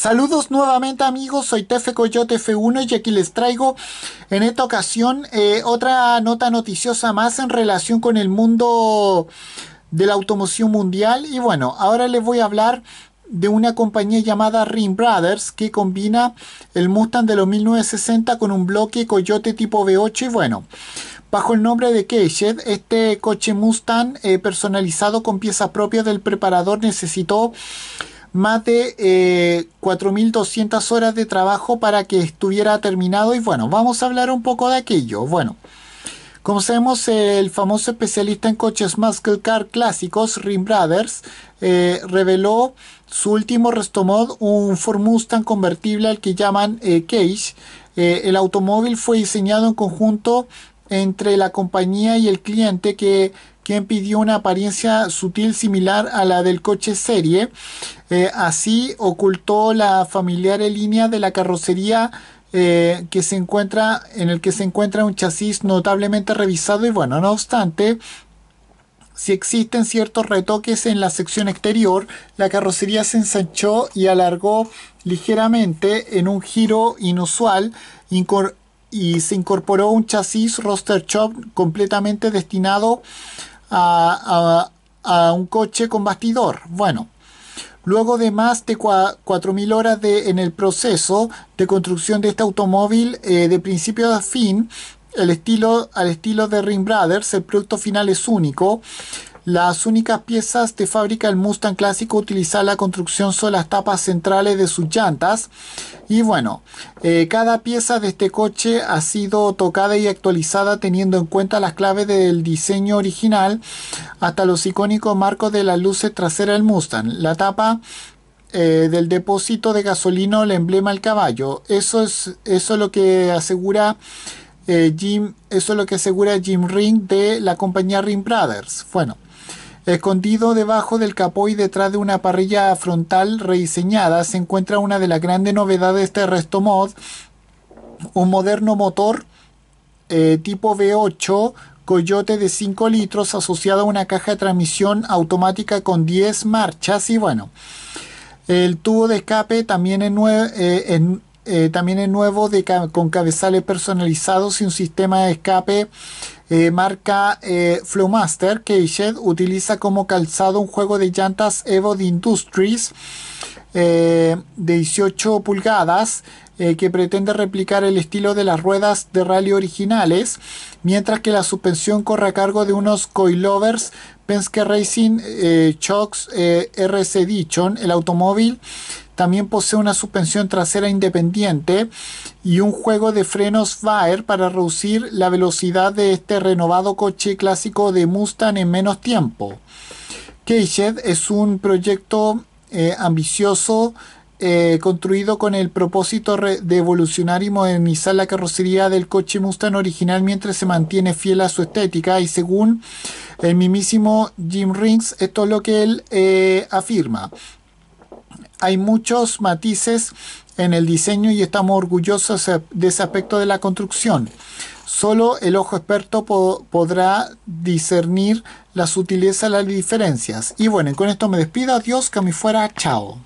Saludos nuevamente amigos, soy Tefe Coyote F1 y aquí les traigo en esta ocasión eh, otra nota noticiosa más en relación con el mundo de la automoción mundial y bueno, ahora les voy a hablar de una compañía llamada Ring Brothers que combina el Mustang de los 1960 con un bloque Coyote tipo V8 y bueno, bajo el nombre de Keshed, este coche Mustang eh, personalizado con piezas propias del preparador necesitó más de 4.200 eh, horas de trabajo para que estuviera terminado y bueno, vamos a hablar un poco de aquello. Bueno, como sabemos, el famoso especialista en coches muscle car clásicos, Rim Brothers, eh, reveló su último restomod, un Ford Mustang convertible al que llaman eh, Cage. el automóvil fue diseñado en conjunto entre la compañía y el cliente que quien pidió una apariencia sutil similar a la del coche serie. Eh, así ocultó la familiar línea de la carrocería eh, que se encuentra, en el que se encuentra un chasis notablemente revisado y bueno, no obstante, si existen ciertos retoques en la sección exterior, la carrocería se ensanchó y alargó ligeramente en un giro inusual y se incorporó un chasis roster chop completamente destinado a, un coche con bastidor. Bueno, Luego de más de 4.000 horas de, en el proceso de construcción de este automóvil eh, de principio a fin, el estilo, al estilo de Ring Brothers, el producto final es único. Las únicas piezas de fábrica del Mustang clásico utilizan en la construcción son las tapas centrales de sus llantas. Y bueno, eh, cada pieza de este coche ha sido tocada y actualizada teniendo en cuenta las claves del diseño original hasta los icónicos marcos de las luces traseras del Mustang. La tapa eh, del depósito de gasolina el emblema al caballo. Eso es, eso es lo que asegura eh, Jim, eso es lo que asegura Jim Ring de la compañía Ring Brothers. Bueno, escondido debajo del capó y detrás de una parrilla frontal rediseñada se encuentra una de las grandes novedades de este resto mod, un moderno motor eh, tipo V8 Coyote de 5 litros asociado a una caja de transmisión automática con 10 marchas y bueno, el tubo de escape también es, 9 eh, en, eh, también es nuevo con cabezales personalizados y un sistema de escape eh, marca eh, Flowmaster que Shed utiliza como calzado un juego de llantas Evo de Industries de 18 pulgadas que pretende replicar el estilo de las ruedas de rally originales, mientras que la suspensión corre a cargo de unos coilovers Penske Racing eh, RC eh, El automóvil también posee una suspensión trasera independiente y un juego de frenos Baer para reducir la velocidad de este renovado coche clásico de Mustang en menos tiempo. Keished es un proyecto eh, ambicioso eh, construido con el propósito de evolucionar y modernizar la carrocería del coche Mustang original mientras se mantiene fiel a su estética y según el mismísimo Jim Rings, esto es lo que él eh, afirma hay muchos matices en el diseño y estamos orgullosos de ese aspecto de la construcción. Solo el ojo experto podrá discernir la sutileza las diferencias. Y bueno, con esto me despido. Adiós, que a fuera. Chao.